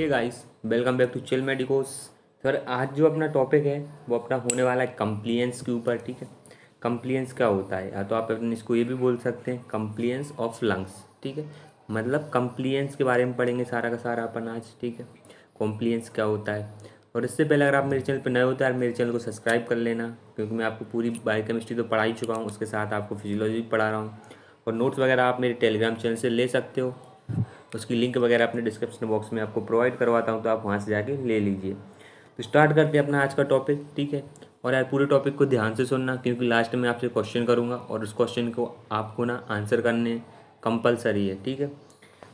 hey guys welcome back to Chill Medicos sir आज जो अपना टॉपिक है वो अपना होने वाला है कंप्लियंस के ऊपर ठीक है कंप्लियंस क्या होता है या तो आप अपने इसको ये भी बोल सकते हैं कंप्लियंस ऑफ लंग्स ठीक है मतलब कंप्लियंस के बारे में पढ़ेंगे सारा का सारा अपन आज ठीक है कॉम्प्लियंस क्या होता है और इससे पहले अगर आप मेरे चैनल पर नए हो तो यार मेरे चैनल को सब्सक्राइब कर लेना क्योंकि मैं आपको पूरी बायोकेमिस्ट्री तो पढ़ा ही चुका हूँ उसके साथ आपको फिजियोलॉजी भी पढ़ा रहा हूँ और नोट्स वगैरह आप मेरे टेलीग्राम चैनल से ले सकते हो उसकी लिंक वगैरह अपने डिस्क्रिप्शन बॉक्स में आपको प्रोवाइड करवाता हूँ तो आप वहाँ से जाके ले लीजिए तो स्टार्ट करते हैं अपना आज का टॉपिक ठीक है और यार पूरे टॉपिक को ध्यान से सुनना क्योंकि लास्ट में आपसे क्वेश्चन करूँगा और उस क्वेश्चन को आपको ना आंसर करने कंपलसरी है ठीक है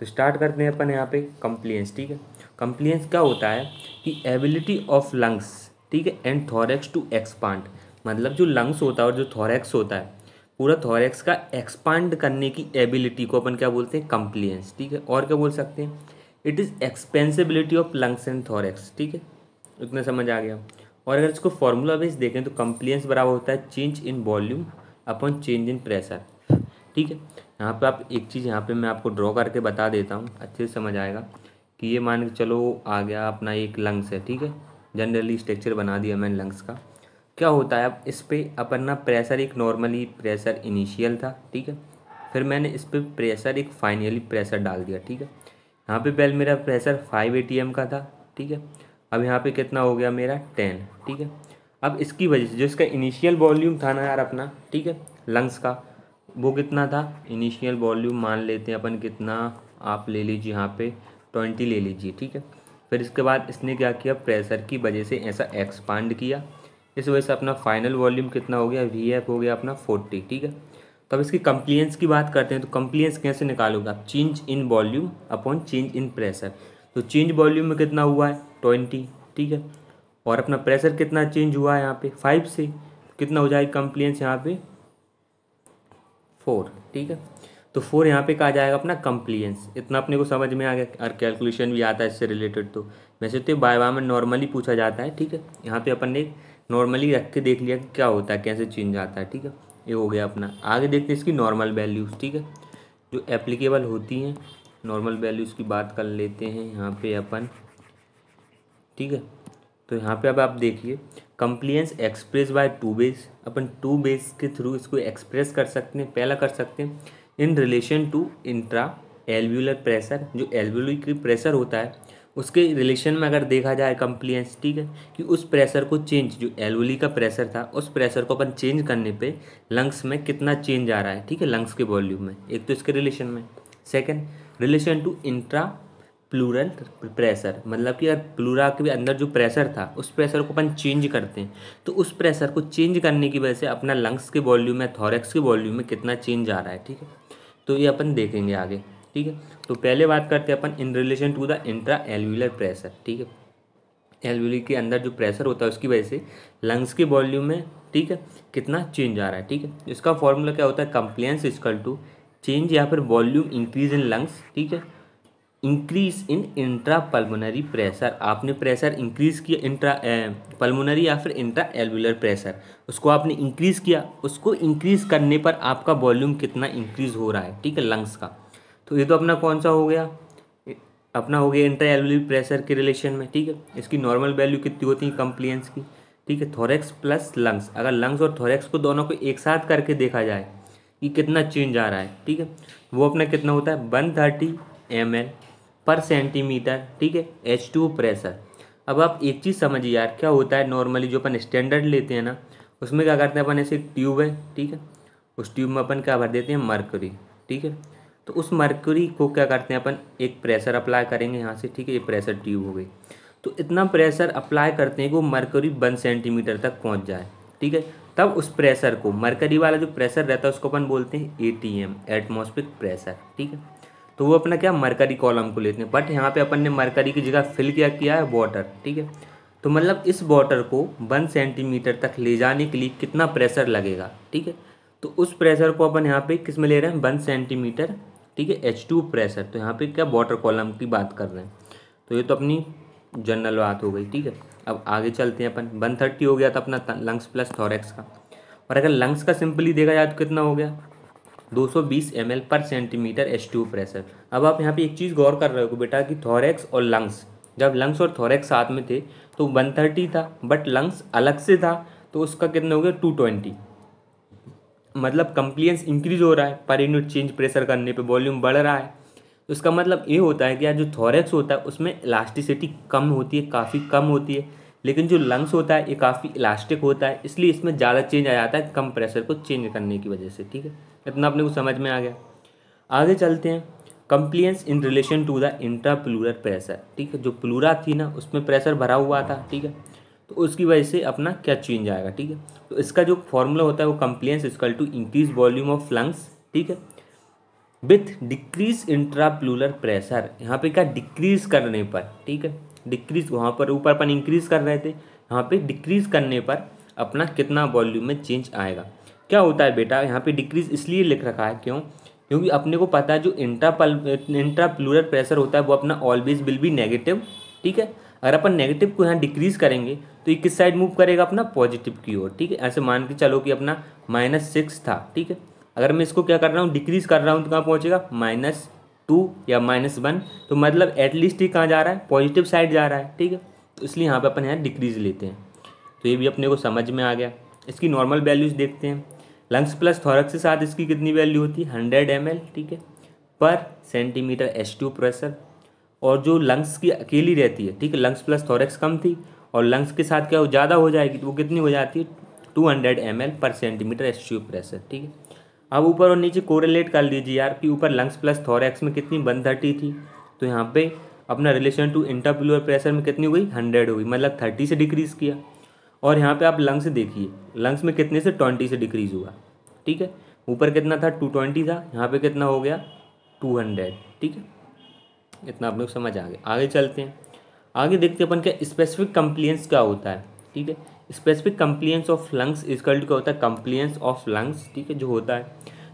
तो स्टार्ट करते हैं अपन यहाँ पे कंप्लियंस ठीक है कंप्लियंस क्या होता है कि एबिलिटी ऑफ लंग्स ठीक है एंड थॉरेक्स टू एक्सपांड मतलब जो लंग्स होता है और जो थॉरेक्स होता है पूरा थॉरेक्स का एक्सपांड करने की एबिलिटी को अपन क्या बोलते हैं कंप्लियंस ठीक है और क्या बोल सकते हैं it is expansibility of lungs and thorax ठीक है उतना समझ आ गया और अगर इसको फॉर्मूला बेस देखें तो कंप्लियंस बराबर होता है change in volume upon change in pressure ठीक है यहाँ पे आप एक चीज़ यहाँ पे मैं आपको ड्रॉ करके बता देता हूँ अच्छे से समझ आएगा कि ये मान के चलो आ गया अपना एक लंग्स है ठीक है जनरली स्ट्रक्चर बना दिया मैंने लंग्स का क्या होता है अब इस पर अपन ना प्रेशर एक नॉर्मली प्रेशर इनिशियल था ठीक है फिर मैंने इस पर प्रेशर एक फाइनली प्रेशर डाल दिया ठीक है यहाँ पे बैल मेरा प्रेशर फाइव ए का था ठीक है अब यहाँ पे कितना हो गया मेरा टेन ठीक है अब इसकी वजह से जो इसका इनिशियल वॉल्यूम था ना यार अपना ठीक है लंग्स का वो कितना था इनिशियल वॉल्यूम मान लेते हैं अपन कितना आप ले लीजिए यहाँ पे ट्वेंटी ले लीजिए ठीक है फिर इसके बाद इसने क्या किया प्रेशर की वजह से ऐसा एक्सपांड किया इस वजह से अपना फाइनल वॉल्यूम कितना हो गया वी एफ हो गया अपना फोर्टी ठीक है तो अब इसकी कंप्लियंस की बात करते हैं तो कंप्लियंस कैसे निकालोगे आप change in volume upon change in pressure तो चेंज वॉल्यूम में कितना हुआ है ट्वेंटी ठीक है और अपना प्रेशर कितना चेंज हुआ है यहाँ पे फाइव से कितना हो जाएगी कंप्लियंस यहाँ पे फोर ठीक है तो फोर यहाँ पे कहा जाएगा अपना कंप्लियंस इतना अपने को समझ में आ गया और कैलकुलेशन भी आता है इससे रिलेटेड तो वैसे तो बायवा में नॉर्मली पूछा जाता है ठीक है यहाँ पे अपन ने नॉर्मली रख के देख लिया कि क्या होता है कैसे चेंज आता है ठीक है ये हो गया अपना आगे देखते हैं इसकी नॉर्मल वैल्यूज़ ठीक है जो एप्लीकेबल होती हैं नॉर्मल वैल्यूज़ की बात कर लेते हैं यहाँ पे अपन ठीक है तो यहाँ पे अब आप देखिए compliance express by two base अपन टू बेस के थ्रू इसको एक्सप्रेस कर सकते हैं पहला कर सकते हैं in relation to intra alveolar pressure जो एल्व्यूलर की प्रेशर होता है उसके रिलेशन में अगर देखा जाए कंप्लियंस ठीक है कि उस प्रेशर को चेंज जो एलवली का प्रेशर था उस प्रेशर को अपन चेंज करने पे लंग्स में कितना चेंज आ रहा है ठीक है लंग्स के वॉल्यूम में एक तो इसके रिलेशन में second relation to intra pleural pressure मतलब कि अगर प्लूरा के अंदर जो प्रेशर था उस प्रेशर को अपन चेंज करते हैं तो उस प्रेशर को चेंज करने की वजह से अपना लंग्स के वॉल्यूम में थॉरेक्स के वॉल्यूम में कितना चेंज आ रहा है ठीक है तो ये अपन देखेंगे आगे ठीक है तो पहले बात करते हैं अपन in relation to the intra alveolar pressure ठीक है एलवीली के अंदर जो प्रेशर होता है उसकी वजह से लंग्स के वॉल्यूम में ठीक है कितना चेंज आ रहा है ठीक है इसका फॉर्मूला क्या होता है कंप्लेंस इजकल टू चेंज या फिर वॉल्यूम इंक्रीज इन लंग्स ठीक है increase in intra pulmonary pressure आपने प्रेशर इंक्रीज किया इंट्रा पल्मोनरी या फिर इंट्रा एलवुलर प्रेशर उसको आपने इंक्रीज किया उसको इंक्रीज करने पर आपका वॉल्यूम कितना इंक्रीज हो रहा है ठीक है लंग्स का तो ये तो अपना कौन सा हो गया अपना हो गया इंटर एलवुलर प्रेशर के रिलेशन में ठीक है इसकी नॉर्मल वैल्यू कितनी होती है कंप्लियंस की ठीक है थोरेक्स प्लस लंग्स अगर लंग्स और थोरेक्स को दोनों को एक साथ करके देखा जाए कि कितना चेंज आ रहा है ठीक है वो अपना कितना होता है one thirty M L per centimetre ठीक है एच टू प्रेशर अब आप एक चीज़ समझिए यार क्या होता है नॉर्मली जो अपन स्टैंडर्ड लेते हैं ना उसमें क्या करते हैं अपन ऐसे ट्यूब है ठीक है उस ट्यूब में अपन क्या भर देते हैं मरकरी ठीक है तो उस मरकरी को क्या करते हैं अपन एक प्रेशर अप्लाई करेंगे यहाँ से ठीक है ये प्रेशर ट्यूब हो गई तो इतना प्रेशर अप्लाई करते हैं कि वो मरकरी वन सेंटीमीटर तक पहुँच जाए ठीक है तब उस प्रेशर को मरकरी वाला जो प्रेशर रहता है उसको अपन बोलते हैं A T M atmospheric pressure ठीक है तो वो अपना क्या मरकरी कॉलम को लेते हैं बट यहाँ पे अपन ने मरकरी की जगह फिल क्या किया है वाटर ठीक है तो मतलब इस वाटर को वन सेंटीमीटर तक ले जाने के लिए कितना प्रेशर लगेगा ठीक है तो उस प्रेशर को अपन यहाँ पे किस में ले रहे हैं वन सेंटीमीटर ठीक है एच टू प्रेशर तो यहाँ पे क्या वाटर कॉलम की बात कर रहे हैं तो ये तो अपनी जनरल बात हो गई ठीक है अब आगे चलते हैं अपन वन थर्टी हो गया था अपना लंग्स प्लस थॉरेक्स का और अगर लंग्स का सिंपली देखा जाए तो कितना हो गया 220 ml पर सेंटीमीटर एच टू प्रेशर अब आप यहाँ पे एक चीज़ गौर कर रहे हो बेटा कि थॉरेक्स और लंग्स जब लंग्स और थॉरेक्स साथ में थे तो 130 था बट लंग्स अलग से था तो उसका कितना हो गया 220 मतलब कंप्लियंस इंक्रीज हो रहा है पर यूनिट चेंज प्रेशर करने पे वॉल्यूम बढ़ रहा है तो इसका मतलब ये होता है कि यार जो थॉरेक्स होता है उसमें इलास्टिसिटी कम होती है काफ़ी कम होती है लेकिन जो लंग्स होता है ये काफ़ी इलास्टिक होता है इसलिए इसमें ज़्यादा चेंज आ जाता है कम प्रेशर को चेंज करने की वजह से ठीक है इतना अपने को समझ में आ गया आगे चलते हैं compliance in relation to the intra pleural pressure ठीक है जो प्लूरा थी ना उसमें प्रेशर भरा हुआ था ठीक है तो उसकी वजह से अपना क्या चेंज आएगा ठीक है तो इसका जो फॉर्मूला होता है वो compliance is equal to increase volume of lungs ठीक है विथ डिक्रीज इंट्राप्लूलर प्रेशर यहाँ पे क्या डिक्रीज करने पर ठीक है डिक्रीज वहाँ पर ऊपर अपन इंक्रीज कर रहे थे यहाँ पे डिक्रीज करने पर अपना कितना वॉल्यूम में चेंज आएगा क्या होता है बेटा यहाँ पे डिक्रीज इसलिए लिख रखा है क्यों क्योंकि अपने को पता है जो इंट्रापल इंट्राप्लूलर प्रेशर होता है वो अपना ऑलवेज विल बी नेगेटिव ठीक है अगर अपन नेगेटिव को यहाँ डिक्रीज़ करेंगे तो ये किस साइड मूव करेगा अपना पॉजिटिव की ओर ठीक है ऐसे मान के चलो कि अपना माइनस सिक्स था ठीक है अगर मैं इसको क्या कर रहा हूँ डिक्रीज़ कर रहा हूँ तो कहाँ पहुँचेगा माइनस टू या माइनस वन तो मतलब एटलीस्ट ये कहाँ जा रहा है पॉजिटिव साइड जा रहा है ठीक है तो इसलिए यहाँ पर अपन यहाँ डिक्रीज़ लेते हैं तो ये भी अपने को समझ में आ गया इसकी नॉर्मल वैल्यूज़ देखते हैं लंग्स प्लस थॉरक्स के साथ इसकी कितनी वैल्यू होती है हंड्रेड एम ठीक है पर सेंटीमीटर एस टू प्रेशर और जो लंग्स की अकेली रहती है ठीक है लंग्स प्लस थोरेक्स कम थी और लंग्स के साथ क्या हो ज़्यादा हो जाएगी तो वो कितनी हो जाती है two hundred M L per centimetre एस प्रेशर ठीक है अब ऊपर और नीचे कोरिलेट कर लीजिए यार कि ऊपर लंग्स प्लस थोरेक्स में कितनी वन थर्टी थी तो यहाँ पर अपना रिलेशन टू इंटरप्यूलर प्रेशर में कितनी हुई हंड्रेड हो गई मतलब थर्टी से डिक्रीज़ किया और यहाँ पर आप लंग्स देखिए लंग्स में कितने से ट्वेंटी से डिक्रीज़ हुआ ठीक है ऊपर कितना था टू ट्वेंटी था यहाँ पे कितना हो गया टू हंड्रेड ठीक है इतना आप लोग समझ आ गए आगे चलते हैं आगे देखते हैं अपन क्या स्पेसिफिक कंप्लियंस क्या होता है ठीक है स्पेसिफिक कंप्लियंस ऑफ लंग्स इसका क्या होता है कंप्लियंस ऑफ लंग्स ठीक है जो होता है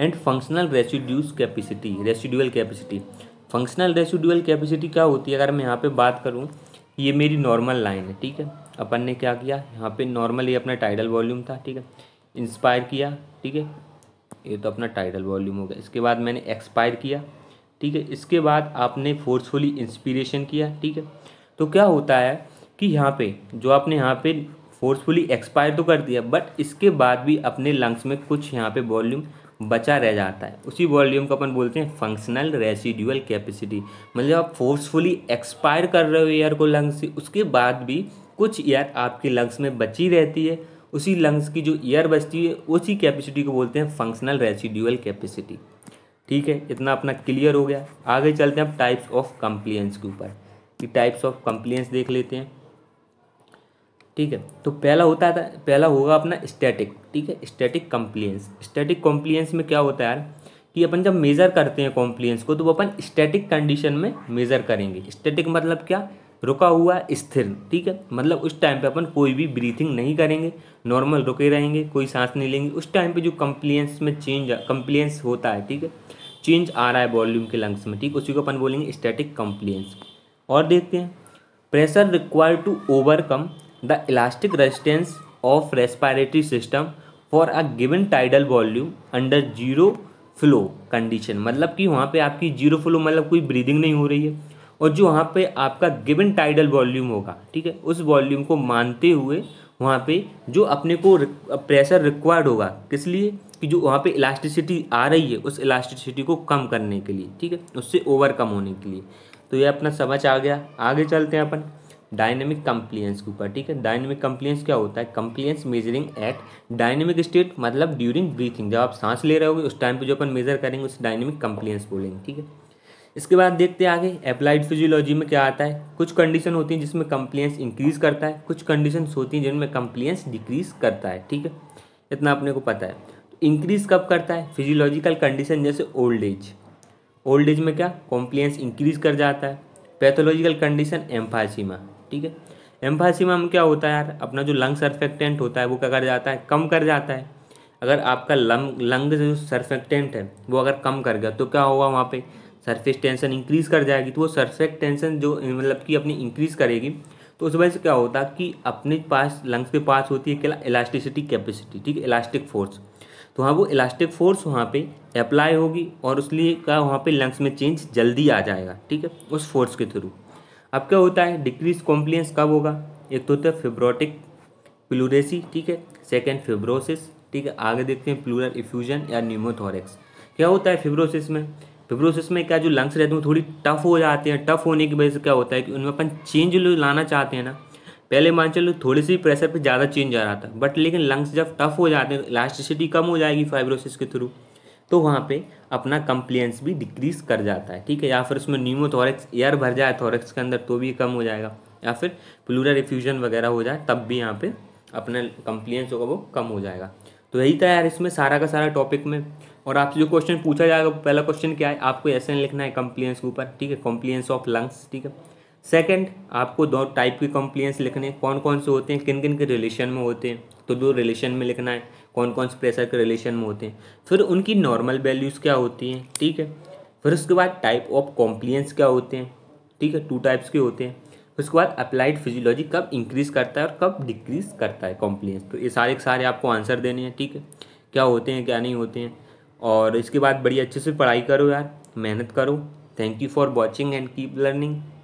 and functional residual capacity residual capacity functional residual capacity क्या होती है अगर मैं यहाँ पे बात करूँ ये मेरी नॉर्मल लाइन है ठीक है अपन ने क्या किया यहाँ पे नॉर्मल ये अपना टाइडल वॉल्यूम था ठीक है इंस्पायर किया ठीक है ये तो अपना टाइडल वॉल्यूम हो गया इसके बाद मैंने एक्सपायर किया ठीक है इसके बाद आपने फोर्सफुली इंस्पिरेशन किया ठीक है तो क्या होता है कि यहाँ पे जो आपने यहाँ पे फोर्सफुली एक्सपायर तो कर दिया बट इसके बाद भी अपने लंग्स में कुछ यहाँ पे वॉल्यूम बचा रह जाता है उसी वॉल्यूम को अपन बोलते हैं फंक्शनल रेसिड्यूअल कैपेसिटी मतलब आप फोर्सफुली एक्सपायर कर रहे हो एयर को लंग्स से उसके बाद भी कुछ एयर आपके लंग्स में बची रहती है उसी लंग्स की जो एयर बचती है उसी कैपेसिटी को बोलते हैं फंक्शनल रेसिड्यूअल कैपेसिटी ठीक है इतना अपना क्लियर हो गया आगे चलते हैं अब टाइप्स ऑफ कंप्लेंस के ऊपर कि टाइप्स ऑफ कंप्लेंस देख लेते हैं ठीक है तो पहला होता था पहला होगा अपना स्टैटिक ठीक है स्टैटिक कंप्लेंस स्टैटिक कंप्लेंस में क्या होता है यार कि अपन जब मेज़र करते हैं कॉम्प्लियंस को तो वो अपन स्टैटिक कंडीशन में मेज़र करेंगे स्टैटिक मतलब क्या रुका हुआ स्थिर ठीक है मतलब उस टाइम पे अपन कोई भी ब्रीथिंग नहीं करेंगे नॉर्मल रुके रहेंगे कोई सांस नहीं लेंगे उस टाइम पे जो कंप्लियंस में चेंज कंप्लियंस होता है ठीक है चेंज आ रहा है वॉल्यूम के लंग्स में ठीक उसी को अपन बोलेंगे स्टैटिक कंप्लेंस और देखते हैं pressure require to overcome the elastic resistance of respiratory system for a given tidal volume under zero flow condition मतलब कि वहाँ पे आपकी जीरो फ्लो मतलब कोई ब्रीदिंग नहीं हो रही है और जो वहाँ पे आपका गिवन टाइडल वॉल्यूम होगा ठीक है उस वॉल्यूम को मानते हुए वहाँ पे जो अपने को प्रेशर रिक्वायर्ड होगा किस लिए कि जो वहाँ पे इलास्टिसिटी आ रही है उस इलास्टिसिटी को कम करने के लिए ठीक है उससे ओवरकम होने के लिए तो ये अपना समझ आ गया आगे चलते हैं अपन डायनेमिक कंप्लियंस के ऊपर ठीक है डायनेमिक कंप्लियंस क्या होता है compliance measuring at dynamic state मतलब ड्यूरिंग ब्रीथिंग जब आप सांस ले रहे होगे उस टाइम पे जो अपन मेजर करेंगे उस डायनेमिक कंप्लियंस बोलेंगे ठीक है इसके बाद देखते हैं आगे अप्लाइड फिजियोलॉजी में क्या आता है कुछ कंडीशन होती हैं जिसमें कंप्लियंस इंक्रीज करता है कुछ कंडीशन होती हैं जिनमें कंप्लियंस डिक्रीज करता है ठीक है इतना अपने को पता है तो इंक्रीज कब करता है फिजियोलॉजिकल कंडीशन जैसे ओल्ड एज ओल्ड एज में क्या कॉम्प्लियंस इंक्रीज कर जाता है पैथोलॉजिकल कंडीशन एम्फासीमा ठीक है एम्फासीमा में क्या होता है यार अपना जो लंग सर्फेक्टेंट होता है वो क्या कर जाता है कम कर जाता है अगर आपका लंग लंग जो सरफेक्टेंट है वो अगर कम कर गया तो क्या होगा वहाँ पे सरफेस टेंशन इंक्रीज़ कर जाएगी तो वो सरफेस टेंशन जो मतलब कि अपनी इंक्रीज़ करेगी तो उस वजह से क्या होता है कि अपने पास लंग्स के पास होती है क्या इलास्टिसिटी कैपेसिटी ठीक है इलास्टिक फोर्स तो हाँ वो इलास्टिक फोर्स वहाँ पे अप्लाई होगी और उसलिए क्या वहाँ पे लंग्स में चेंज जल्दी आ जाएगा ठीक है उस फोर्स के थ्रू अब क्या होता है डिक्रीज कॉम्प्लियंस कब होगा एक तो होता है फिब्रोटिक प्लूरेसी ठीक है सेकेंड फिब्रोसिस ठीक है आगे देखते हैं प्लूरल इफ्यूजन या न्यूमोथोरिक्स क्या होता है फिब्रोसिस में तो फिब्रोसिस में क्या जो लंग्स रहते हैं थोड़ी टफ हो जाते हैं टफ होने की वजह से क्या होता है कि उनमें अपन चेंज लाना चाहते हैं ना पहले मान चलो थोड़ी सी प्रेशर पे ज़्यादा चेंज आ रहा था बट लेकिन लंग्स जब टफ हो जाते हैं इलास्टिसिटी कम हो जाएगी फाइब्रोसिस के थ्रू तो वहाँ पे अपना कंप्लेंस भी डिक्रीज कर जाता है ठीक है या फिर उसमें न्यूमोथोरक्स एयर भर जाए थोरक्स के अंदर तो भी कम हो जाएगा या फिर प्लूरा रिफ्यूजन वगैरह हो जाए तब भी यहाँ पर अपना कंप्लेंस होगा वो कम हो जाएगा तो यही था यार इसमें सारा का सारा टॉपिक में और आपसे जो क्वेश्चन पूछा जाएगा पहला क्वेश्चन क्या है आपको नहीं लिखना है कंप्लियंस के ऊपर ठीक है कॉम्प्लियंस ऑफ लंग्स ठीक है सेकंड आपको दो टाइप के कॉम्प्लियंस लिखने हैं कौन कौन से होते हैं किन किन के रिलेशन में होते हैं तो दो रिलेशन में लिखना है कौन कौन से प्रेशर के रिलेशन में होते हैं फिर उनकी नॉर्मल वैल्यूज़ क्या होती हैं ठीक है फिर उसके बाद टाइप ऑफ कॉम्प्लियंस क्या होते हैं ठीक है टू टाइप्स के होते हैं उसके बाद अप्लाइड फिजियोलॉजी कब इंक्रीज़ करता है और कब डिक्रीज़ करता है कॉम्प्लेंस तो ये सारे के सारे आपको आंसर देने हैं ठीक है क्या होते हैं क्या नहीं होते हैं और इसके बाद बड़ी अच्छे से पढ़ाई करो यार मेहनत करो thank you for watching and keep learning